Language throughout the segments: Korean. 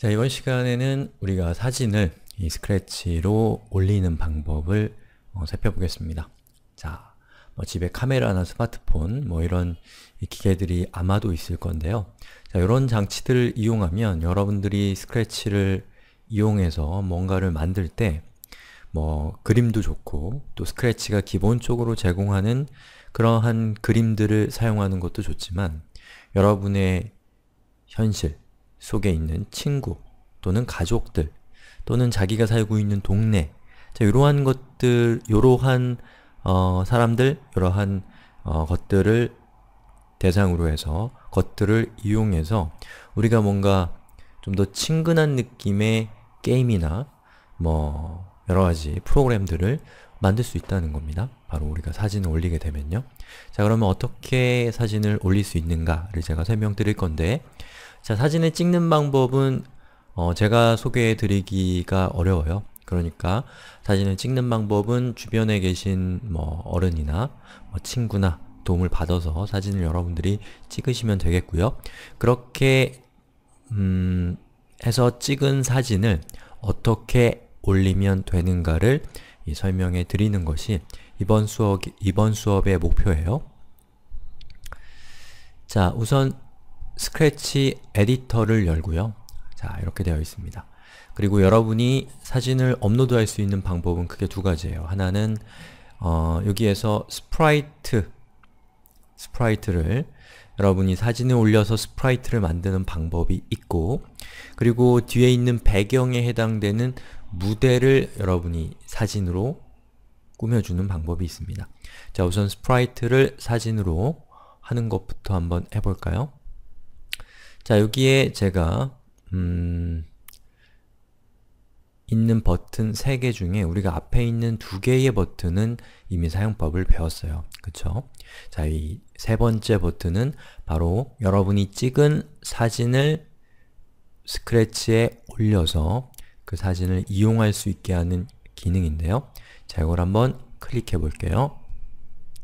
자, 이번 시간에는 우리가 사진을 이 스크래치로 올리는 방법을 어, 살펴보겠습니다. 자, 뭐 집에 카메라나 스마트폰 뭐 이런 기계들이 아마도 있을 건데요. 자, 이런 장치들을 이용하면 여러분들이 스크래치를 이용해서 뭔가를 만들 때 뭐 그림도 좋고 또 스크래치가 기본적으로 제공하는 그러한 그림들을 사용하는 것도 좋지만 여러분의 현실, 속에 있는 친구 또는 가족들 또는 자기가 살고 있는 동네 자, 이러한 것들, 이러한 어, 사람들, 이러한 어, 것들을 대상으로 해서 것들을 이용해서 우리가 뭔가 좀 더 친근한 느낌의 게임이나 뭐 여러가지 프로그램들을 만들 수 있다는 겁니다. 바로 우리가 사진을 올리게 되면요. 자 그러면 어떻게 사진을 올릴 수 있는가를 제가 설명드릴 건데 자, 사진을 찍는 방법은 어, 제가 소개해드리기가 어려워요. 그러니까 사진을 찍는 방법은 주변에 계신 뭐 어른이나 뭐 친구나 도움을 받아서 사진을 여러분들이 찍으시면 되겠고요. 그렇게 음, 해서 찍은 사진을 어떻게 올리면 되는가를 설명해 드리는 것이 이번 수업 이번 수업의 목표예요. 자, 우선 스크래치 에디터를 열고요. 자, 이렇게 되어 있습니다. 그리고 여러분이 사진을 업로드할 수 있는 방법은 크게 두 가지예요. 하나는 어, 여기에서 스프라이트 스프라이트를 여러분이 사진을 올려서 스프라이트를 만드는 방법이 있고 그리고 뒤에 있는 배경에 해당되는 무대를 여러분이 사진으로 꾸며주는 방법이 있습니다. 자 우선 스프라이트를 사진으로 하는 것부터 한번 해볼까요? 자, 여기에 제가 음, 있는 버튼 3개 중에 우리가 앞에 있는 두개의 버튼은 이미 사용법을 배웠어요. 그쵸? 자, 이 세 번째 버튼은 바로 여러분이 찍은 사진을 스크래치에 올려서 그 사진을 이용할 수 있게 하는 기능인데요. 자, 이걸 한번 클릭해 볼게요.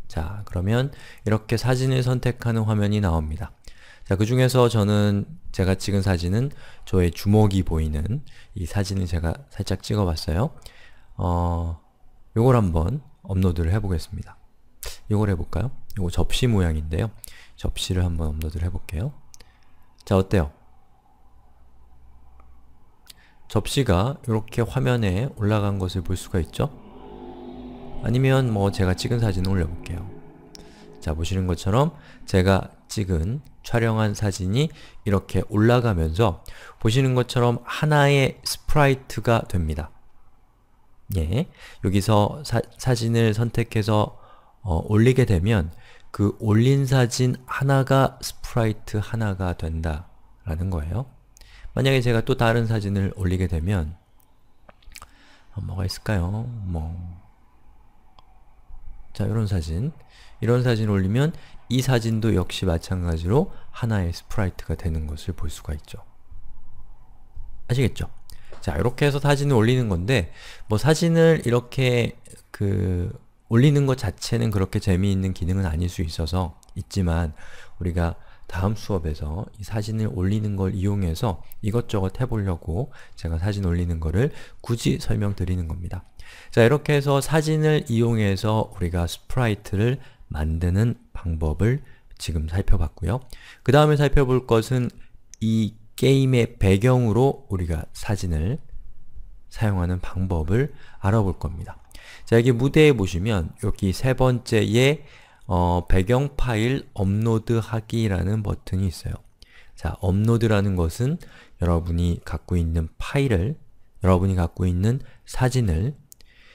자, 그러면 이렇게 사진을 선택하는 화면이 나옵니다. 자, 그 중에서 저는 제가 찍은 사진은 저의 주먹이 보이는 이 사진을 제가 살짝 찍어봤어요. 어, 요걸 한번 업로드를 해보겠습니다. 요걸 해볼까요? 요거 접시 모양인데요. 접시를 한번 업로드를 해볼게요. 자, 어때요? 접시가 이렇게 화면에 올라간 것을 볼 수가 있죠? 아니면 뭐 제가 찍은 사진을 올려볼게요. 자, 보시는 것처럼 제가 찍은 촬영한 사진이 이렇게 올라가면서 보시는 것처럼 하나의 스프라이트가 됩니다. 예, 여기서 사, 진을 선택해서 어, 올리게 되면 그 올린 사진 하나가 스프라이트 하나가 된다라는 거예요. 만약에 제가 또 다른 사진을 올리게 되면 어, 뭐가 있을까요? 뭐 자, 이런 사진. 이런 사진 올리면 이 사진도 역시 마찬가지로 하나의 스프라이트가 되는 것을 볼 수가 있죠. 아시겠죠? 자, 이렇게 해서 사진을 올리는 건데 뭐 사진을 이렇게 그 올리는 것 자체는 그렇게 재미있는 기능은 아닐 수 있어서 있지만 우리가 다음 수업에서 이 사진을 올리는 걸 이용해서 이것저것 해보려고 제가 사진 올리는 거를 굳이 설명드리는 겁니다. 자, 이렇게 해서 사진을 이용해서 우리가 스프라이트를 만드는 방법을 지금 살펴봤고요. 그 다음에 살펴볼 것은 이 게임의 배경으로 우리가 사진을 사용하는 방법을 알아볼 겁니다. 자, 여기 무대에 보시면 여기 세 번째에 어, 배경 파일 업로드하기라는 버튼이 있어요. 자, 업로드라는 것은 여러분이 갖고 있는 파일을, 여러분이 갖고 있는 사진을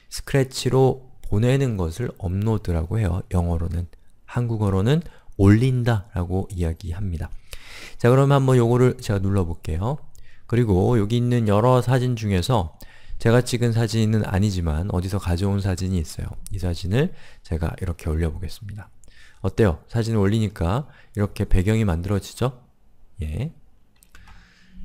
스크래치로 보내는 것을 업로드라고 해요. 영어로는. 한국어로는 올린다 라고 이야기합니다. 자, 그러면 한번 요거를 제가 눌러볼게요. 그리고 여기 있는 여러 사진 중에서 제가 찍은 사진은 아니지만 어디서 가져온 사진이 있어요. 이 사진을 제가 이렇게 올려보겠습니다. 어때요? 사진을 올리니까 이렇게 배경이 만들어지죠? 예.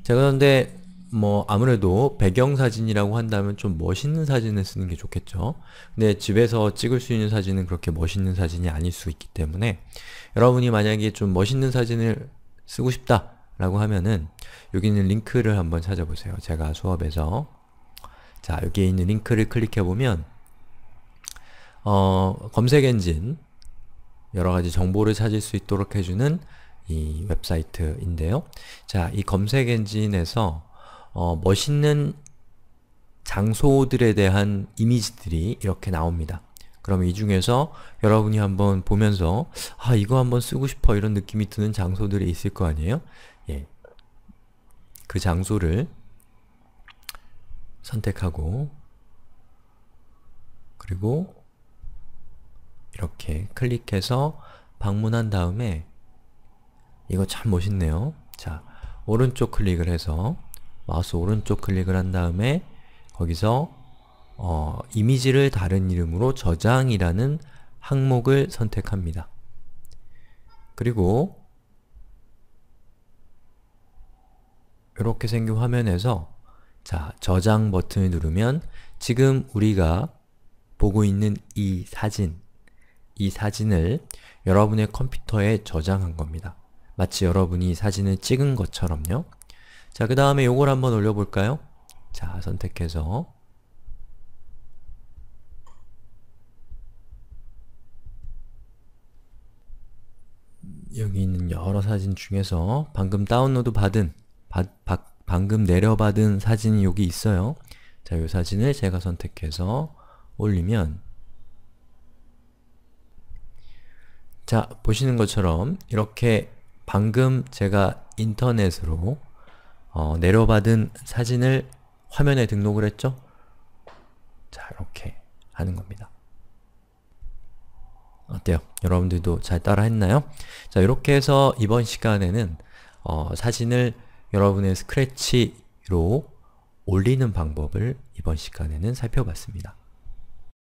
제가 그런데 뭐 아무래도 배경사진이라고 한다면 좀 멋있는 사진을 쓰는 게 좋겠죠? 근데 집에서 찍을 수 있는 사진은 그렇게 멋있는 사진이 아닐 수 있기 때문에 여러분이 만약에 좀 멋있는 사진을 쓰고 싶다 라고 하면은 여기 있는 링크를 한번 찾아보세요. 제가 수업에서 자, 여기에 있는 링크를 클릭해보면 어, 검색 엔진 여러가지 정보를 찾을 수 있도록 해주는 이 웹사이트인데요. 자, 이 검색 엔진에서 어, 멋있는 장소들에 대한 이미지들이 이렇게 나옵니다. 그럼 이 중에서 여러분이 한번 보면서 아 이거 한번 쓰고 싶어 이런 느낌이 드는 장소들이 있을 거 아니에요? 예. 그 장소를 선택하고 그리고 이렇게 클릭해서 방문한 다음에 이거 참 멋있네요. 자, 오른쪽 클릭을 해서 마우스 오른쪽 클릭을 한 다음에 거기서 어, 이미지를 다른 이름으로 저장이라는 항목을 선택합니다. 그리고 이렇게 생긴 화면에서 자, 저장 버튼을 누르면 지금 우리가 보고 있는 이 사진, 이 사진을 여러분의 컴퓨터에 저장한 겁니다. 마치 여러분이 사진을 찍은 것처럼요. 자, 그 다음에 요걸 한번 올려볼까요? 자, 선택해서 여기 있는 여러 사진 중에서 방금 다운로드 받은, 받, 받, 방금 내려받은 사진이 여기 있어요. 자, 이 사진을 제가 선택해서 올리면 자, 보시는 것처럼 이렇게 방금 제가 인터넷으로 어, 내려받은 사진을 화면에 등록을 했죠? 자, 이렇게 하는 겁니다. 어때요? 여러분들도 잘 따라 했나요? 자, 이렇게 해서 이번 시간에는 어, 사진을 여러분의 스크래치로 올리는 방법을 이번 시간에는 살펴봤습니다.